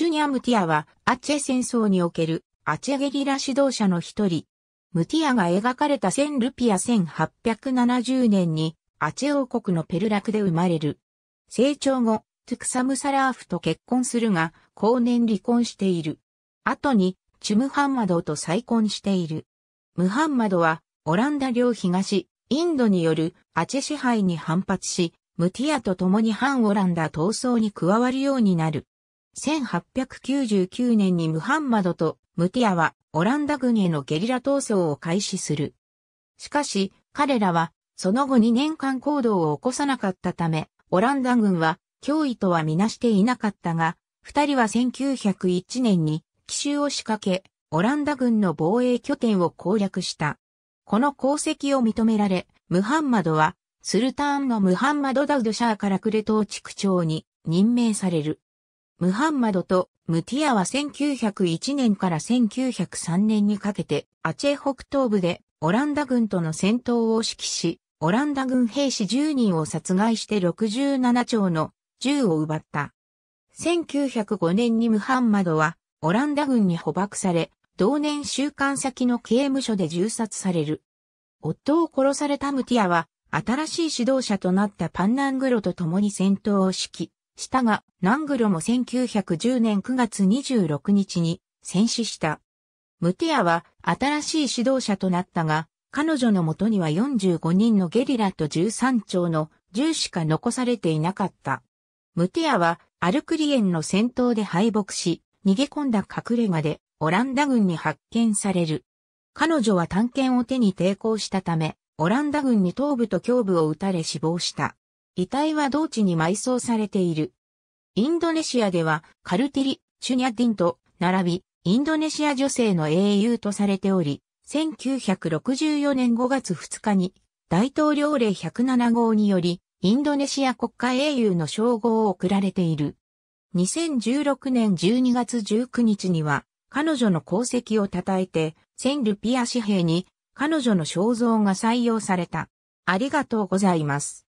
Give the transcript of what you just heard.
チュニア・ムティアは、アチェ戦争における、アチェゲリラ指導者の一人。ムティアが描かれた1000ルピア1870年に、アチェ王国のペルラクで生まれる。成長後、トゥクサムサラーフと結婚するが、後年離婚している。後に、チュムハンマドと再婚している。ムハンマドは、オランダ領東、インドによるアチェ支配に反発し、ムティアと共に反オランダ闘争に加わるようになる。1899年にムハンマドとムティアはオランダ軍へのゲリラ闘争を開始する。しかし、彼らは、その後2年間行動を起こさなかったため、オランダ軍は、脅威とはみなしていなかったが、二人は1901年に、奇襲を仕掛け、オランダ軍の防衛拠点を攻略した。この功績を認められ、ムハンマドは、スルターンのムハンマド・ダウドシャーからクレ島地区長に任命される。ムハンマドとムティアは1901年から1903年にかけてアチェ北東部でオランダ軍との戦闘を指揮し、オランダ軍兵士10人を殺害して67丁の銃を奪った。1905年にムハンマドはオランダ軍に捕獲され、同年収監先の刑務所で銃殺される。夫を殺されたムティアは新しい指導者となったパンナングロと共に戦闘を指揮。したが、ナングロも1910年9月26日に戦死した。ムティアは新しい指導者となったが、彼女のもとには45人のゲリラと13丁の銃しか残されていなかった。ムティアはアルクリエンの戦闘で敗北し、逃げ込んだ隠れ家でオランダ軍に発見される。彼女は探検を手に抵抗したため、オランダ軍に頭部と胸部を撃たれ死亡した。遺体は同地に埋葬されている。インドネシアではカルティリ、チュニャディンと並び、インドネシア女性の英雄とされており、1964年5月2日に大統領令107号により、インドネシア国家英雄の称号を贈られている。2016年12月19日には、彼女の功績を称えて、1000ルピア紙幣に彼女の肖像が採用された。ありがとうございます。